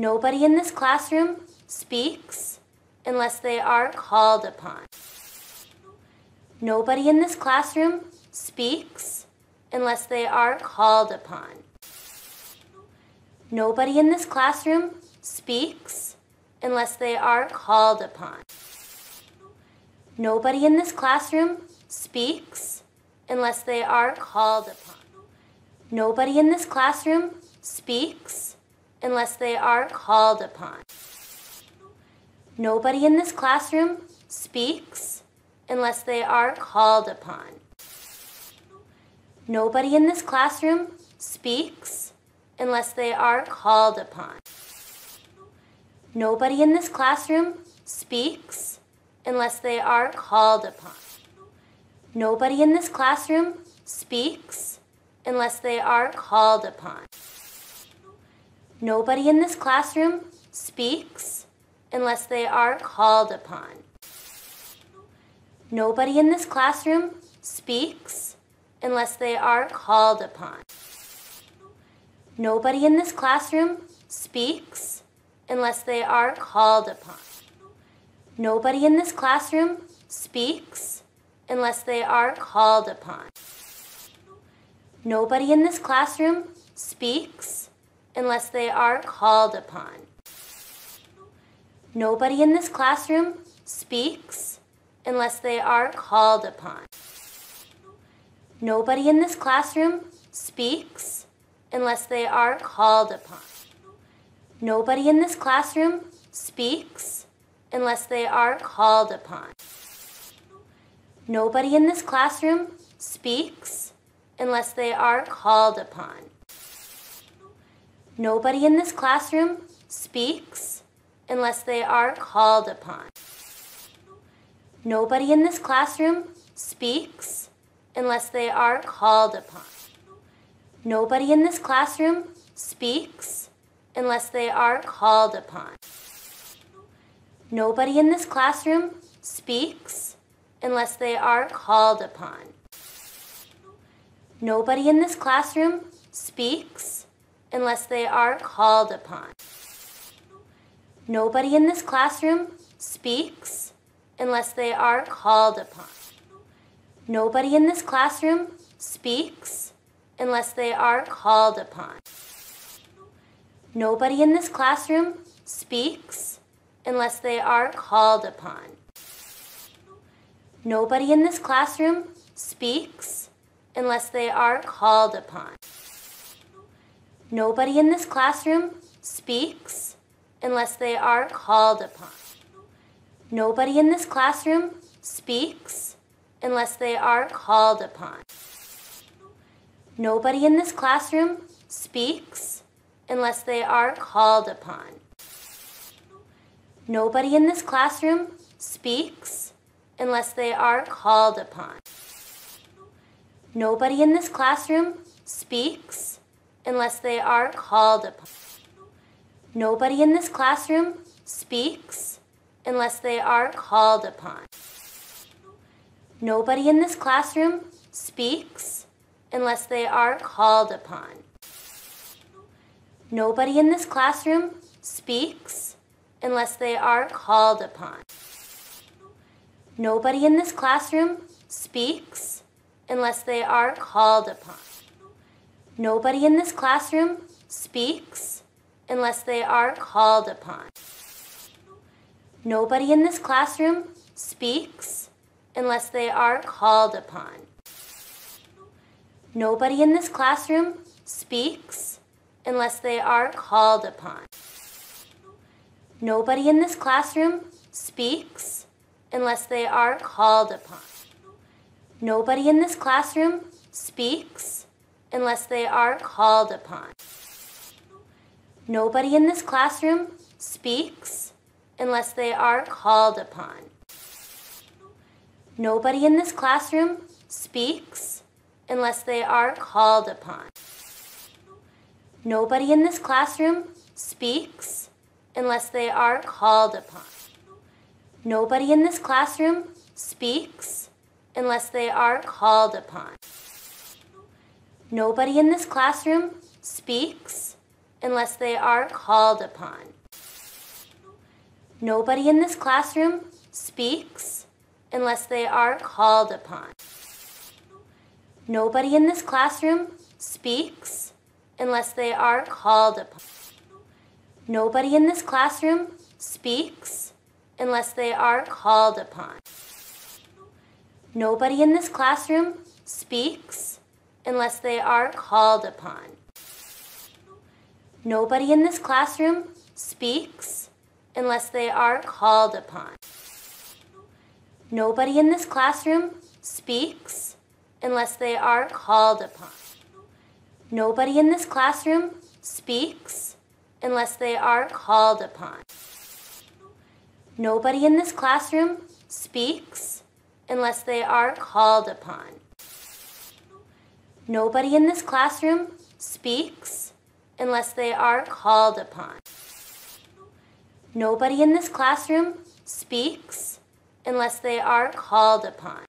Nobody in this classroom speaks unless they are called upon. Nobody in this classroom speaks unless they are called upon. Nobody in this classroom speaks unless they are called upon. Nobody in this classroom speaks unless they are called upon. Nobody in this classroom speaks unless they are called upon. Nobody in this classroom speaks unless they are called upon. Nobody in this classroom speaks unless they are called upon. Nobody in this classroom speaks unless they are called upon. Nobody in this classroom speaks unless they are called upon. Nobody in this classroom speaks unless they are called upon. Nobody in this classroom speaks unless they are called upon. Nobody in this classroom speaks unless they are called upon. Nobody in this classroom speaks unless they are called upon. Nobody in this classroom speaks unless they are called upon. Nobody in this classroom speaks unless they are called upon. Nobody in this classroom speaks unless they are called upon. Nobody in this classroom speaks unless they are called upon. Nobody in this classroom speaks unless they are called upon. Nobody in this classroom speaks unless they are called upon. Nobody in this classroom speaks unless they are called upon. Nobody in this classroom speaks unless they are called upon. Nobody in this classroom speaks unless they are called upon. Nobody in this classroom speaks unless they are called upon. Nobody in this classroom speaks unless they are called upon. Nobody in this classroom speaks unless they are called upon. Nobody in this classroom speaks unless they are called upon. Nobody in this classroom speaks unless they are called upon. Nobody in this classroom speaks unless they are called upon. Nobody in this classroom speaks unless they are called upon. Nobody in this classroom speaks unless they are called upon. Nobody in this classroom speaks unless they are called upon. Nobody in this classroom speaks unless they are called upon. Nobody in this classroom speaks unless they are called upon. Nobody in this classroom speaks unless they are called upon. Nobody in this classroom speaks unless they are called upon. Nobody in this classroom speaks unless they are called upon. Nobody in this classroom speaks unless they are called upon. Nobody in this classroom speaks unless they are called upon. Nobody in this classroom speaks unless they are called upon. Nobody in this classroom speaks unless they are called upon. Nobody in this classroom speaks unless they are called upon. Nobody in this classroom speaks unless they are called upon. Nobody in this classroom speaks unless they are called upon. Nobody in this classroom speaks unless they are called upon. Nobody in this classroom speaks unless they are called upon. Nobody in this classroom speaks unless they are called upon. Nobody in this classroom speaks unless they are called upon. Nobody in this classroom speaks unless they are called upon. Nobody in this classroom speaks unless they are called upon. Nobody in this classroom speaks unless they are called upon. Nobody in this classroom speaks unless they are called upon. Nobody in this classroom speaks unless they are called upon. Nobody in this classroom speaks unless they are called upon. Nobody in this classroom speaks unless they are called upon. Nobody in this classroom speaks unless they are called upon. Nobody in this classroom speaks unless they are called upon.